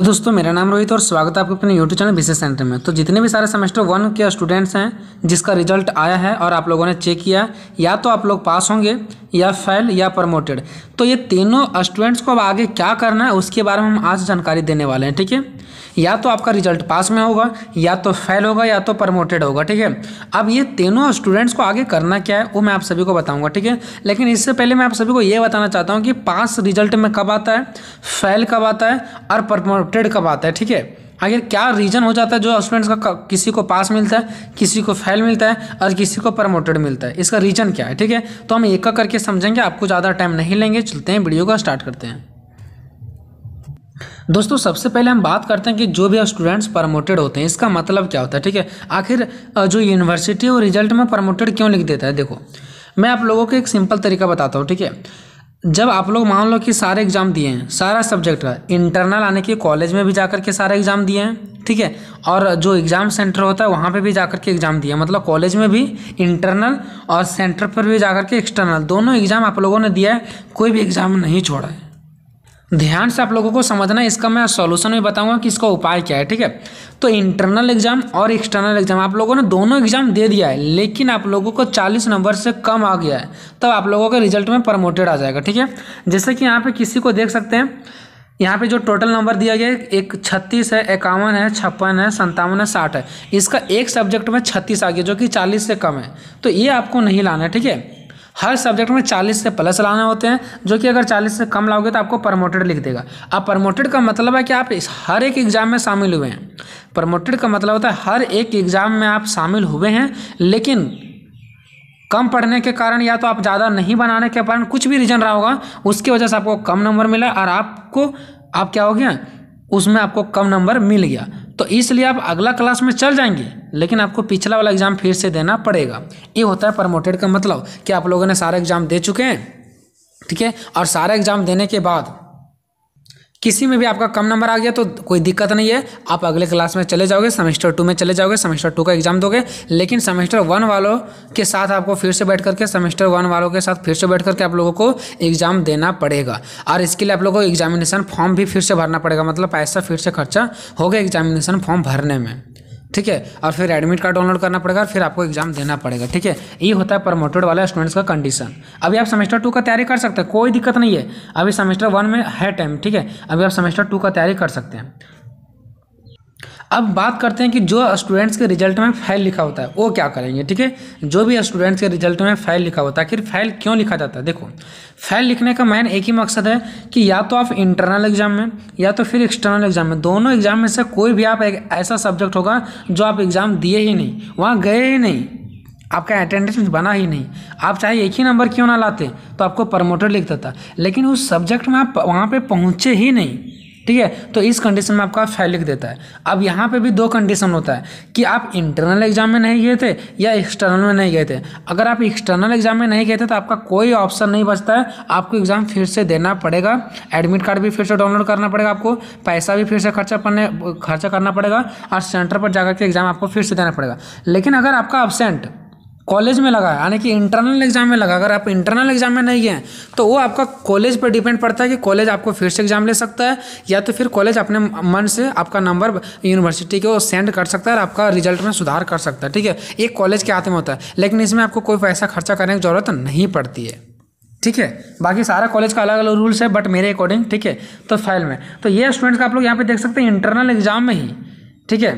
hello दोस्तों मेरा नाम रोहित और स्वागत है आपके अपने यूट्यूब चैनल बिजनेस सेंटर में तो जितने भी सारे सेमेस्टर वन के स्टूडेंट्स हैं जिसका रिजल्ट आया है और आप लोगों ने चेक किया या तो आप लोग पास होंगे या फेल या प्रमोटेड तो ये तीनों स्टूडेंट्स को अब आगे क्या करना है उसके बारे में हम आज जानकारी देने वाले हैं ठीक है या तो आपका रिजल्ट पास में होगा या तो फेल होगा या तो प्रमोटेड होगा ठीक है अब ये तीनों स्टूडेंट्स को आगे करना क्या है वो मैं आप सभी को बताऊंगा ठीक है लेकिन इससे पहले मैं आप सभी को ये बताना चाहता हूँ कि पास रिजल्ट में कब आता है फेल कब आता है और प्रमोटेड कब आता है ठीक है आखिर क्या रीज़न हो जाता है जो स्टूडेंट्स का किसी को पास मिलता है किसी को फेल मिलता है और किसी को प्रमोटेड मिलता है इसका रीज़न क्या है ठीक है तो हम एक करके समझेंगे आपको ज़्यादा टाइम नहीं लेंगे चलते हैं वीडियो का स्टार्ट करते हैं दोस्तों सबसे पहले हम बात करते हैं कि जो भी स्टूडेंट्स प्रमोटेड होते हैं इसका मतलब क्या होता है ठीक है आखिर जो यूनिवर्सिटी और रिजल्ट में प्रमोटेड क्यों लिख देता है देखो मैं आप लोगों को एक सिंपल तरीका बताता हूँ ठीक है जब आप लोग मान लो कि सारे एग्ज़ाम दिए हैं सारा सब्जेक्ट का इंटरनल आने के कॉलेज में भी जाकर के सारे एग्ज़ाम दिए हैं ठीक है और जो एग्ज़ाम सेंटर होता है वहाँ पे भी जाकर के एग्ज़ाम दिए मतलब कॉलेज में भी इंटरनल और सेंटर पर भी जाकर के एक्सटर्नल दोनों एग्ज़ाम आप लोगों ने दिया है कोई भी एग्ज़ाम नहीं छोड़ा है ध्यान से आप लोगों को समझना है इसका मैं सॉल्यूशन में बताऊंगा कि इसका उपाय क्या है ठीक है तो इंटरनल एग्जाम और एक्सटर्नल एग्जाम आप लोगों ने दोनों एग्जाम दे दिया है लेकिन आप लोगों को 40 नंबर से कम आ गया है तब तो आप लोगों के रिजल्ट में प्रमोटेड आ जाएगा ठीक है जैसे कि यहाँ पर किसी को देख सकते हैं यहाँ पे जो टोटल नंबर दिया गया एक छत्तीस है इक्यावन है छप्पन है संतावन है साठ है इसका एक सब्जेक्ट में छत्तीस आ गया जो कि चालीस से कम है तो ये आपको नहीं लाना है ठीक है हर सब्जेक्ट में चालीस से प्लस लाने होते हैं जो कि अगर चालीस से कम लाओगे तो आपको प्रमोटेड लिख देगा अब प्रमोटेड का मतलब है कि आप इस हर एक एग्ज़ाम में शामिल हुए हैं प्रमोटेड का मतलब होता है हर एक एग्ज़ाम में आप शामिल हुए हैं लेकिन कम पढ़ने के कारण या तो आप ज़्यादा नहीं बनाने के कारण कुछ भी रीज़न रहा होगा उसकी वजह से आपको कम नंबर मिला और आपको आप क्या हो गया उसमें आपको कम नंबर मिल गया तो इसलिए आप अगला क्लास में चल जाएंगे लेकिन आपको पिछला वाला एग्जाम फिर से देना पड़ेगा ये होता है प्रमोटेड का मतलब कि आप लोगों ने सारे एग्जाम दे चुके हैं ठीक है और सारे एग्जाम देने के बाद किसी में भी आपका कम नंबर आ गया तो कोई दिक्कत नहीं है आप अगले क्लास में चले जाओगे सेमेस्टर टू में चले जाओगे सेमेस्टर टू का एग्जाम दोगे लेकिन सेमेस्टर वन वालों के साथ आपको फिर से बैठ करके सेमेस्टर वन वालों के साथ फिर से बैठ करके आप लोगों को एग्जाम देना पड़ेगा और इसके लिए आप लोगों को एग्जामिनेशन फॉर्म भी फिर से भरना पड़ेगा मतलब पैसा फिर से खर्चा होगा एग्जामिनेशन फॉर्म भरने में ठीक है और फिर एडमिट कार्ड डाउनलोड करना पड़ेगा और फिर आपको एग्जाम देना पड़ेगा ठीक है ये होता है प्रमोटेड वाला स्टूडेंट्स का कंडीशन अभी आप सेमेस्टर टू का तैयारी कर सकते हैं कोई दिक्कत नहीं है अभी सेमेस्टर वन में है टाइम ठीक है अभी आप सेमेस्टर टू का तैयारी कर सकते हैं अब बात करते हैं कि जो स्टूडेंट्स के रिजल्ट में फैल लिखा होता है वो क्या करेंगे ठीक है जो भी स्टूडेंट्स के रिजल्ट में फैल लिखा होता है आखिर फैल क्यों लिखा जाता है देखो फैल लिखने का मैन एक ही मकसद है कि या तो आप इंटरनल एग्जाम में या तो फिर एक्सटर्नल एग्जाम में दोनों एग्जाम में से कोई भी आप एक ऐसा सब्जेक्ट होगा जो आप एग्ज़ाम दिए ही नहीं वहाँ गए ही नहीं आपका अटेंडेंस बना ही नहीं आप चाहे एक ही नंबर क्यों ना लाते तो आपको प्रमोटर लिख देता लेकिन उस सब्जेक्ट में आप वहाँ पर पहुँचे ही नहीं ठीक है तो इस कंडीशन में आपका लिख देता है अब यहाँ पे भी दो कंडीशन होता है कि आप इंटरनल एग्जाम में नहीं गए थे या एक्सटर्नल में नहीं गए थे अगर आप एक्सटर्नल एग्जाम में नहीं गए थे तो आपका कोई ऑप्शन नहीं बचता है आपको एग्ज़ाम फिर से देना पड़ेगा एडमिट कार्ड भी फिर से डाउनलोड करना पड़ेगा आपको पैसा भी फिर से खर्चा पड़ने खर्चा करना पड़ेगा और सेंटर पर जाकर के एग्ज़ाम आपको फिर से देना पड़ेगा लेकिन अगर आपका अब्सेंट कॉलेज में लगा यानी कि इंटरनल एग्जाम में लगा अगर आप इंटरनल एग्जाम में नहीं हैं तो वो आपका कॉलेज पर डिपेंड पड़ता है कि कॉलेज आपको फिर से एग्जाम ले सकता है या तो फिर कॉलेज अपने मन से आपका नंबर यूनिवर्सिटी को सेंड कर सकता है और आपका रिजल्ट में सुधार कर सकता है ठीक है एक कॉलेज के हाथ में होता है लेकिन इसमें आपको कोई पैसा खर्चा करने की ज़रूरत नहीं पड़ती है ठीक है बाकी सारा कॉलेज का अलग अलग रूल्स है बट मेरे अकॉर्डिंग ठीक है तो फाइल में तो ये स्टूडेंट्स का आप लोग यहाँ पर देख सकते हैं इंटरनल एग्जाम में ही ठीक है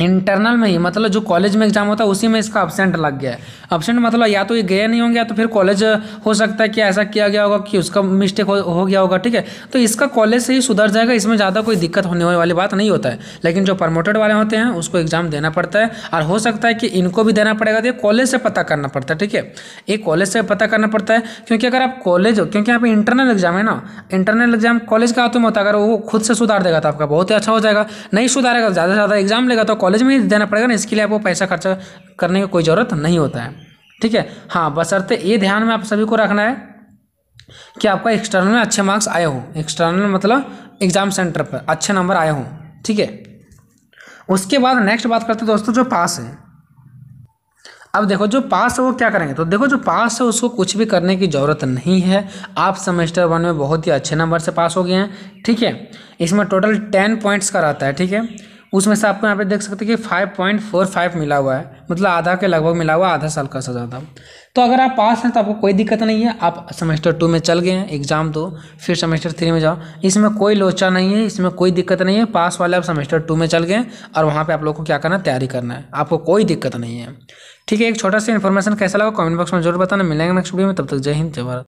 इंटरनल में ही मतलब जो कॉलेज में एग्जाम होता है उसी में इसका अपसेंट लग गया है अपसेंट मतलब या तो ये गया नहीं होंगे या तो फिर कॉलेज हो सकता है कि ऐसा किया गया होगा कि उसका मिस्टेक हो, हो गया होगा ठीक है तो इसका कॉलेज से ही सुधर जाएगा इसमें ज़्यादा कोई दिक्कत होने वाली बात नहीं होता है लेकिन जो प्रमोटेड वाले होते हैं उसको एग्जाम देना पड़ता है और हो सकता है कि इनको भी देना पड़ेगा तो ये कॉलेज से पता करना पड़ता है ठीक है ये कॉलेज से पता करना पड़ता है क्योंकि अगर आप कॉलेज हो क्योंकि यहाँ पर इंटरनल एग्जाम है ना इंटरनल एग्जाम कॉलेज का हाथों तो में होता है अगर वो खुद से सुधार देगा तो आपका बहुत ही अच्छा हो जाएगा नहीं सुधारेगा तो ज़्यादा से ज़्यादा एग्जाम लेगा तो कॉलेज में ही देना पड़ेगा ना इसके लिए आपको पैसा खर्चा करने की कोई ज़रूरत नहीं होता है ठीक है हाँ बसरते ये ध्यान में आप सभी को रखना है कि आपका एक्सटर्नल में अच्छे मार्क्स आए हों एक्सटर्नल मतलब एग्ज़ाम सेंटर पर अच्छे नंबर आए हों ठीक है उसके बाद नेक्स्ट बात करते हैं दोस्तों जो पास है अब देखो जो पास है वो क्या करेंगे तो देखो जो पास है उसको कुछ भी करने की ज़रूरत नहीं है आप सेमेस्टर वन में बहुत ही अच्छे नंबर से पास हो गए हैं ठीक है इसमें टोटल टेन पॉइंट्स का रहता है ठीक है उसमें से आपको यहाँ पे देख सकते हैं कि 5.45 मिला हुआ है मतलब आधा के लगभग मिला हुआ आधा साल का सजा था तो अगर आप पास हैं तो आपको कोई दिक्कत नहीं है आप सेमेस्टर टू में चल गए हैं एग्ज़ाम दो फिर सेमेस्टर थ्री में जाओ इसमें कोई लोचा नहीं है इसमें कोई दिक्कत नहीं है पास वाले आप सेमेस्टर टू में चल गए और वहाँ पर आप लोग को क्या करना है तैयारी करना है आपको कोई दिक्कत नहीं है ठीक है एक छोटा सा इन्फॉर्मेशन कैसा लगा कमेंट बॉक्स में जरूर बताना मिलेंगे नेक्स्ट वीडियो में तब तक जय हिंद जय भारत